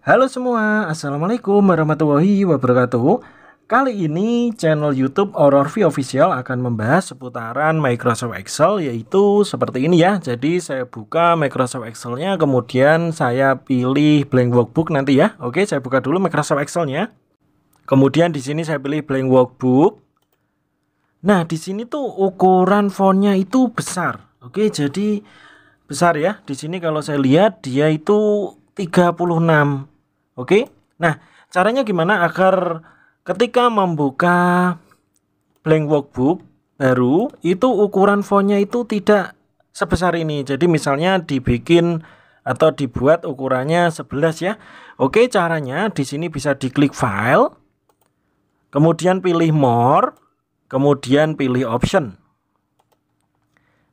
Halo semua, Assalamualaikum warahmatullahi wabarakatuh Kali ini channel Youtube Horror V Official akan membahas seputaran Microsoft Excel Yaitu seperti ini ya Jadi saya buka Microsoft Excelnya Kemudian saya pilih blank workbook nanti ya Oke, saya buka dulu Microsoft Excelnya Kemudian di sini saya pilih blank workbook Nah, di sini tuh ukuran fontnya itu besar Oke, jadi besar ya Di sini kalau saya lihat dia itu 36 Oke. Nah, caranya gimana agar ketika membuka blank workbook baru itu ukuran fontnya itu tidak sebesar ini. Jadi misalnya dibikin atau dibuat ukurannya 11 ya. Oke, caranya di sini bisa diklik file, kemudian pilih more, kemudian pilih option.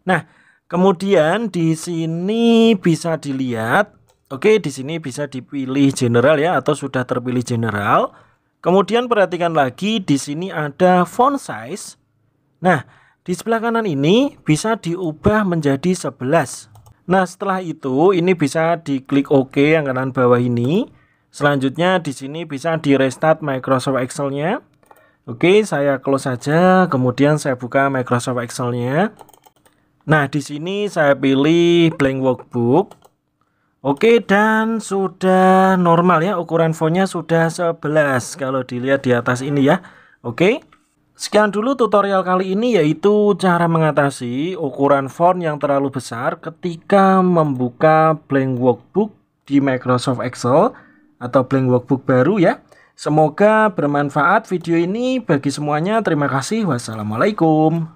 Nah, kemudian di sini bisa dilihat Oke, di sini bisa dipilih general ya atau sudah terpilih general. Kemudian perhatikan lagi di sini ada font size. Nah, di sebelah kanan ini bisa diubah menjadi 11. Nah, setelah itu ini bisa diklik OK yang kanan bawah ini. Selanjutnya di sini bisa di restart Microsoft Excel-nya. Oke, saya close saja, kemudian saya buka Microsoft Excel-nya. Nah, di sini saya pilih blank workbook. Oke dan sudah normal ya ukuran fontnya sudah 11 kalau dilihat di atas ini ya Oke Sekian dulu tutorial kali ini yaitu cara mengatasi ukuran font yang terlalu besar ketika membuka blank workbook di Microsoft Excel atau blank workbook baru ya Semoga bermanfaat video ini bagi semuanya terima kasih wassalamualaikum